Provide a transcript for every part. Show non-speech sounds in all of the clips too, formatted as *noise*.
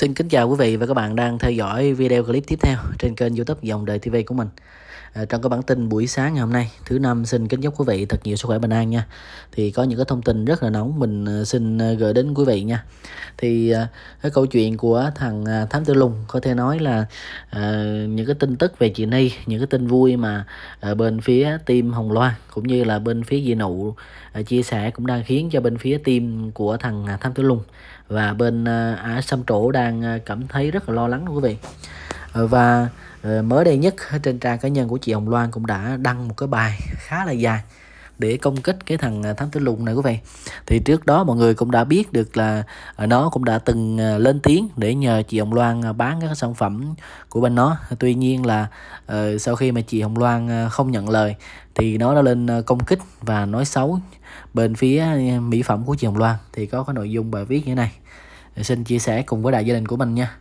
Xin kính chào quý vị và các bạn đang theo dõi video clip tiếp theo trên kênh youtube Dòng Đời TV của mình Ờ, trong cái bản tin buổi sáng ngày hôm nay thứ năm xin kính chúc quý vị thật nhiều sức khỏe bình an nha thì có những cái thông tin rất là nóng mình ờ, xin ờ, gửi đến quý vị nha thì cái câu chuyện của thằng thám tử lùng có thể nói là những cái tin tức về chị Ni những cái tin vui mà bên phía team Hồng Loan cũng như là bên phía dị nụ chia sẻ cũng đang khiến cho bên phía team của thằng thám tử lùng và bên à, Sâm Trổ đang cảm thấy rất là lo lắng quý vị và Ờ, mới đây nhất trên trang cá nhân của chị Hồng Loan cũng đã đăng một cái bài khá là dài để công kích cái thằng ờ, thám tử lùng này quý vị thì trước đó mọi người cũng đã biết được là ờ, nó cũng đã từng lên tiếng để nhờ chị Hồng Loan bán các sản phẩm của bên nó tuy nhiên là sau khi mà chị Hồng Loan không nhận lời thì nó đã lên công kích và nói xấu bên phía mỹ phẩm của chị Hồng Loan thì có cái nội dung bài viết như thế này xin chia sẻ cùng với đại gia đình của mình nha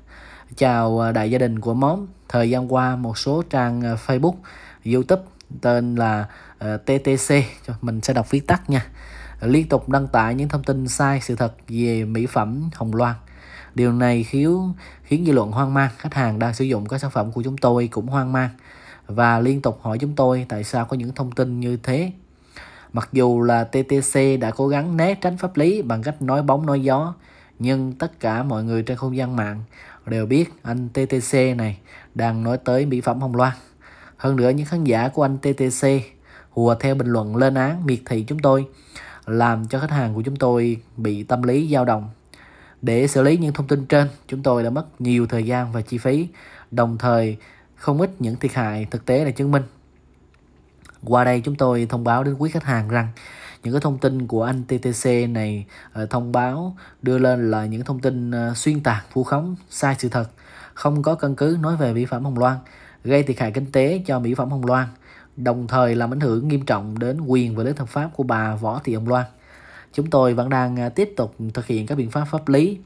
chào à, đại gia đình của móm thời gian qua một số trang à, facebook youtube tên là à, ttc mình sẽ đọc viết tắt nha liên tục đăng tải những thông tin sai sự thật về mỹ phẩm hồng loan điều này khiến khiến dư luận hoang mang khách hàng đang sử dụng các sản phẩm của chúng tôi cũng hoang mang và liên tục hỏi chúng tôi tại sao có những thông tin như thế mặc dù là ttc đã cố gắng né tránh pháp lý bằng cách nói bóng nói gió nhưng tất cả mọi người trên không gian mạng đều biết anh TTC này đang nói tới mỹ phẩm Hồng Loan. Hơn nữa những khán giả của anh TTC hùa theo bình luận lên án miệt thị chúng tôi làm cho khách hàng của chúng tôi bị tâm lý dao động. Để xử lý những thông tin trên, chúng tôi đã mất nhiều thời gian và chi phí, đồng thời không ít những thiệt hại thực tế đã chứng minh. Qua đây chúng tôi thông báo đến quý khách hàng rằng những cái thông tin của anh TTC này ờ, thông báo đưa lên là những thông tin ờ, xuyên tạc vu khống sai sự thật không có căn cứ nói về mỹ phẩm Hồng Loan gây thiệt hại kinh tế cho mỹ phẩm Hồng Loan đồng thời làm ảnh hưởng nghiêm trọng đến quyền và lợi ích hợp pháp của bà Võ Thị Hồng Loan chúng tôi vẫn đang ờ, tiếp tục thực hiện các biện pháp pháp lý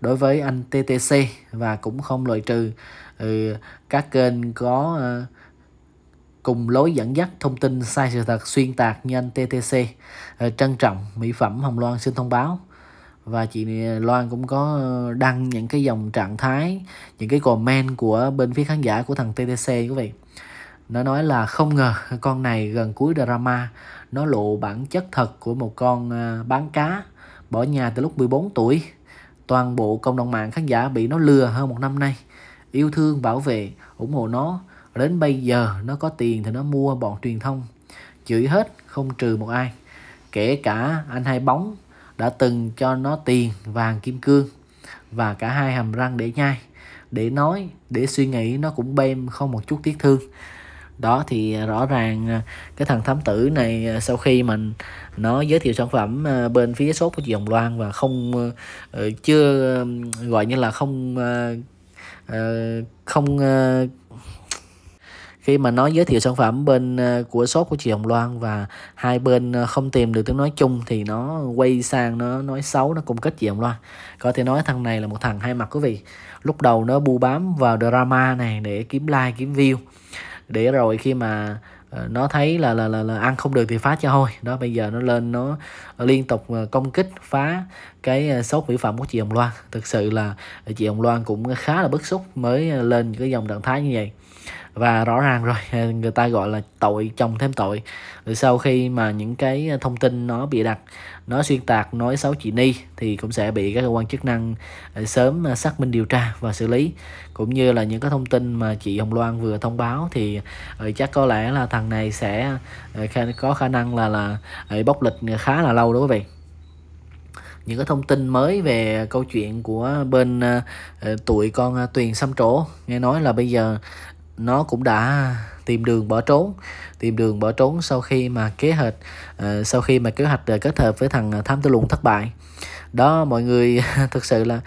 đối với anh TTC và cũng không loại trừ ừ, các kênh có cùng lối dẫn dắt thông tin sai sự thật xuyên tạc như anh TTC. Ờ, trân trọng, mỹ phẩm Hồng Loan xin thông báo. Và chị ờ, Loan cũng có ờ, đăng những cái dòng trạng thái, những cái comment của bên phía khán giả của thằng TTC quý vị. Nó nói là không ngờ con này gần cuối drama nó lộ bản chất thật của một con bán cá bỏ nhà từ lúc 14 tuổi. Toàn bộ cộng đồng mạng khán giả bị nó lừa hơn một năm nay. Yêu thương, bảo vệ, ủng hộ nó và đến bây giờ nó có tiền thì nó mua bọn truyền thông chửi hết không trừ một ai kể cả anh hai bóng đã từng cho nó tiền vàng kim cương và cả hai hàm răng để nhai để nói để suy nghĩ nó cũng bêm không một chút tiếc thương đó thì rõ ràng à, cái thằng thám tử này à, sau khi mình nó giới thiệu sản phẩm à, bên phía sốt của chị Hồng Loan và không ờ, chưa gọi như là không ờ, không khi mà nói giới thiệu sản phẩm bên ờ, của shop của chị Hồng Loan và hai bên ờ, không tìm được tiếng nói chung thì nó quay sang nó nói xấu nó cung kích chị Hồng Loan có thể nói thằng này là một thằng hai mặt quý vị lúc đầu nó bu bám vào drama này để kiếm like kiếm view để rồi khi mà ờ, nó thấy là, là là là ăn không được thì phá cho thôi đó bây giờ nó lên nó liên tục công kích phá cái sốt mỹ phẩm của chị Hồng Loan thực sự là chị Hồng Loan cũng khá là bức xúc mới lên cái dòng trạng thái như vậy và rõ ràng rồi *laughs* người ta gọi là tội chồng thêm tội sau khi mà những cái à, thông tin nó bị đặt nó xuyên tạc nói xấu chị Ni thì cũng sẽ bị các cơ quan chức năng à, sớm à, xác minh điều tra và xử lý cũng như là những cái thông tin mà chị Hồng Loan vừa thông báo thì ờ, chắc có lẽ là thằng này sẽ ờ, có khả năng là là ờ, bóc lịch khá là lâu đó quý vị những cái thông tin mới về câu chuyện của bên uh, tụi con uh, tuyền xăm trổ nghe nói là bây giờ nó cũng đã tìm đường bỏ trốn tìm đường bỏ trốn sau khi mà kế hoạch uh, sau khi mà kế hoạch uh, kết hợp với thằng ờ, tham tư lùng thất bại đó mọi người *laughs* thực sự là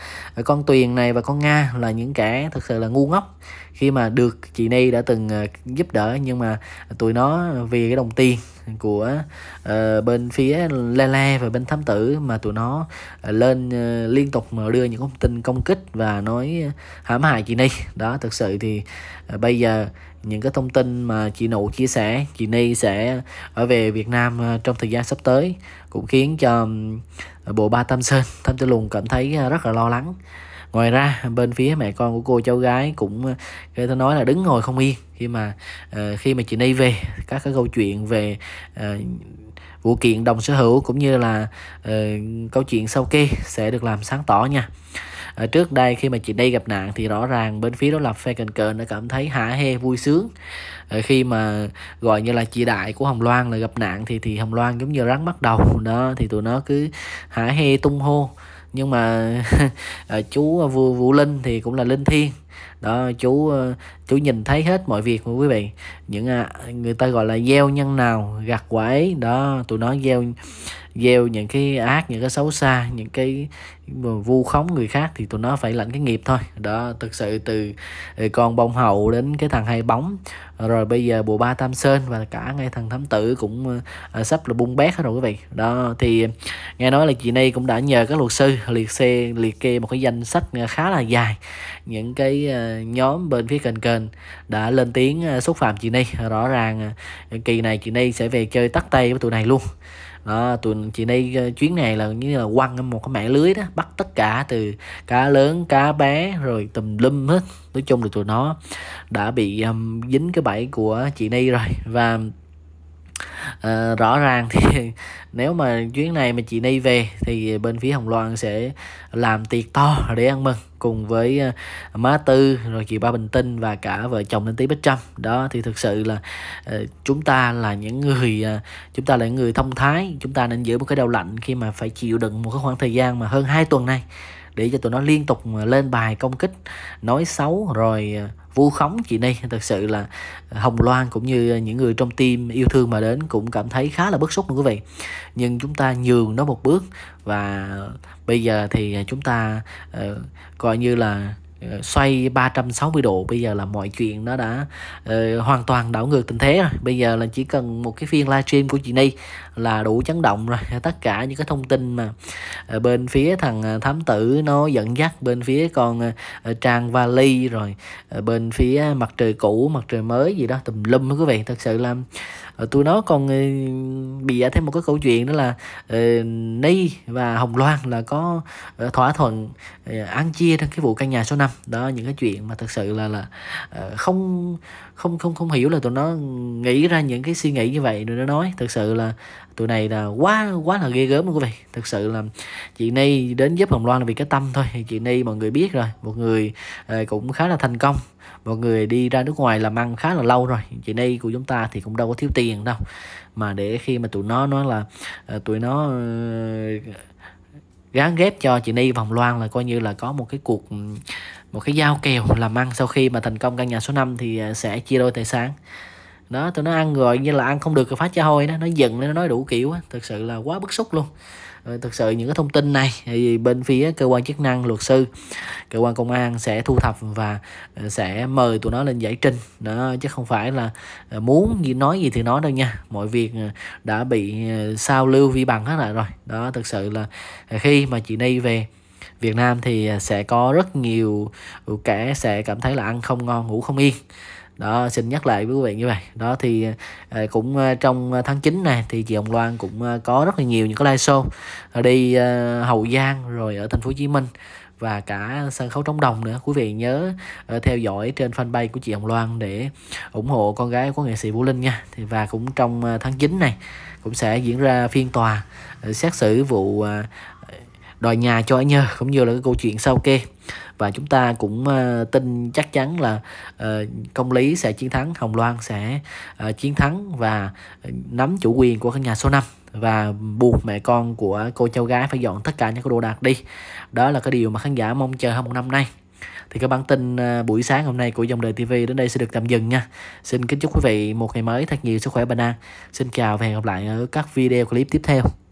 con tuyền này và con nga là những kẻ thực sự là ngu ngốc khi mà được chị ni đã từng uh, giúp đỡ nhưng mà tụi nó vì cái đồng tiền của uh, bên phía Lele và bên thám tử mà tụi nó ờ, lên uh, liên tục mà đưa những thông tin công kích và nói hãm hại chị Ni đó thực sự thì uh, bây giờ những cái thông tin mà chị nụ chia sẻ chị Ni sẽ ở về Việt Nam trong thời gian sắp tới cũng khiến cho bộ ba Tam Sơn Tam Tư Lùng cảm thấy rất là lo lắng ngoài ra bên phía mẹ con của cô cháu gái cũng người ta nói là đứng ngồi không yên khi mà uh, khi mà chị Ni về các cái câu chuyện về uh, vụ kiện đồng sở hữu cũng như là uh, câu chuyện sau kê sẽ được làm sáng tỏ nha ở trước đây khi mà chị đây gặp nạn thì rõ ràng bên phía đó là phe cần cờn đã cảm thấy hả hê vui sướng ở khi mà gọi như là chị đại của hồng loan là gặp nạn thì thì hồng loan giống như rắn bắt đầu đó thì tụi nó cứ hả hê tung hô nhưng mà *laughs* ờ, chú ờ, vua vũ linh thì cũng là linh thiên đó chú ờ, chú nhìn thấy hết mọi việc mà quý vị những à, người ta gọi là gieo nhân nào gặt quả ấy đó tụi nó gieo gieo những cái ác những cái xấu xa những cái vu khống người khác thì tụi nó phải lãnh cái nghiệp thôi đó thực sự từ ờ, con bông hậu đến cái thằng hay bóng rồi bây giờ bộ ba tam sơn và cả ngay thằng thám tử cũng ờ, sắp là bung bét hết rồi quý vị đó thì nghe nói là chị này cũng đã nhờ các luật sư liệt xe liệt kê một cái danh sách ờ, khá là dài những cái nhóm bên phía kênh kênh đã lên tiếng xúc phạm chị này rõ ràng kỳ này chị này sẽ về chơi tắt tay với tụi này luôn đó tụi chị đi ờ, chuyến này là như là quăng một cái mạng lưới đó bắt tất cả từ cá lớn cá bé rồi tùm lum hết nói chung là tụi nó đã bị um, dính cái bẫy của chị ni rồi và Ờ, rõ ràng thì *laughs* nếu mà chuyến này mà chị Ni về thì bên phía Hồng Loan sẽ làm tiệc to để ăn mừng cùng với ờ, má Tư rồi chị Ba Bình Tinh và cả vợ chồng Linh Tý Bích Trâm đó thì thực sự là ờ, chúng ta là những người chúng ta là những người thông thái chúng ta nên giữ một cái đầu lạnh khi mà phải chịu đựng một cái khoảng thời gian mà hơn 2 tuần này để cho tụi nó liên tục lên bài công kích nói xấu rồi uh, vu khống chị Ni thật sự là ờ, Hồng Loan cũng như những người trong team yêu thương mà đến cũng cảm thấy khá là bức xúc nữa quý vị nhưng chúng ta nhường nó một bước và bây giờ thì ờ, chúng ta uh, coi như là Ờ, xoay 360 độ bây giờ là mọi chuyện nó đã uh, hoàn toàn đảo ngược tình thế rồi bây giờ là chỉ cần một cái phiên livestream của chị Ni là đủ chấn động rồi ờ, tất cả những cái thông tin mà uh, bên phía thằng thám tử nó dẫn dắt bên phía còn uh, trang vali rồi uh, bên phía mặt trời cũ mặt trời mới gì đó tùm lum quý vị thật sự là và ờ, tụi nó còn ờ, bị thêm một cái câu chuyện đó là ờ, Ni và Hồng Loan là có thỏa thuận ăn chia trong cái vụ căn nhà số 5 đó những cái chuyện mà thực sự là là không không không không hiểu là tụi nó nghĩ ra những cái suy nghĩ như vậy rồi nó nói thực sự là tụi này là quá quá là ghê gớm luôn quý vị thực sự là chị Ni đến giúp Hồng Loan là vì cái tâm thôi chị Ni mọi người biết rồi một người cũng khá là thành công mọi người đi ra nước ngoài làm ăn khá là lâu rồi chị đi của chúng ta thì cũng đâu có thiếu tiền đâu mà để khi mà tụi nó nói là ờ, tụi nó ờ, gán ghép cho chị Ni vòng Loan là coi như là có một cái cuộc một cái giao kèo làm ăn sau khi mà thành công căn nhà số 5 thì ờ, sẽ chia đôi tài sản đó tụi nó ăn rồi như là ăn không được thì phát cha hôi đó nó giận nó nói đủ kiểu á thực sự là quá bức xúc luôn Ờ, thực sự những cái thông tin này thì bên phía cơ quan chức năng luật sư cơ quan công an sẽ thu thập và ờ, sẽ mời tụi nó lên giải trình đó chứ không phải là ờ, muốn gì nói gì thì nói đâu nha mọi việc đã bị sao lưu vi bằng hết lại rồi đó thực sự là khi mà chị đi về Việt Nam thì sẽ có rất nhiều ừ, kẻ sẽ cảm thấy là ăn không ngon ngủ không yên đó xin nhắc lại với quý vị như vậy đó thì ờ, cũng ờ, trong tháng 9 này thì chị Hồng Loan cũng ờ, có rất là nhiều những cái live show đi Hậu Giang rồi ở thành phố Hồ Chí Minh và cả sân khấu trống đồng nữa quý vị nhớ theo dõi trên fanpage của chị Hồng Loan để ủng hộ con gái của nghệ sĩ Vũ Linh nha thì và cũng trong tháng 9 này cũng sẽ diễn ra phiên tòa xét xử vụ đòi nhà cho anh nhờ cũng như là cái câu chuyện sau kê và chúng ta cũng uh, tin chắc chắn là uh, công lý sẽ chiến thắng hồng loan sẽ uh, chiến thắng và nắm chủ quyền của căn nhà số 5 và buộc mẹ con của cô cháu gái phải dọn tất cả những cái đồ đạc đi đó là cái điều mà khán giả mong chờ hơn một năm nay thì cái bản tin buổi sáng hôm nay của dòng đời TV đến đây sẽ được tạm dừng nha. Xin kính chúc quý vị một ngày mới thật nhiều sức khỏe bình an. Xin chào và hẹn gặp lại ở các video clip tiếp theo.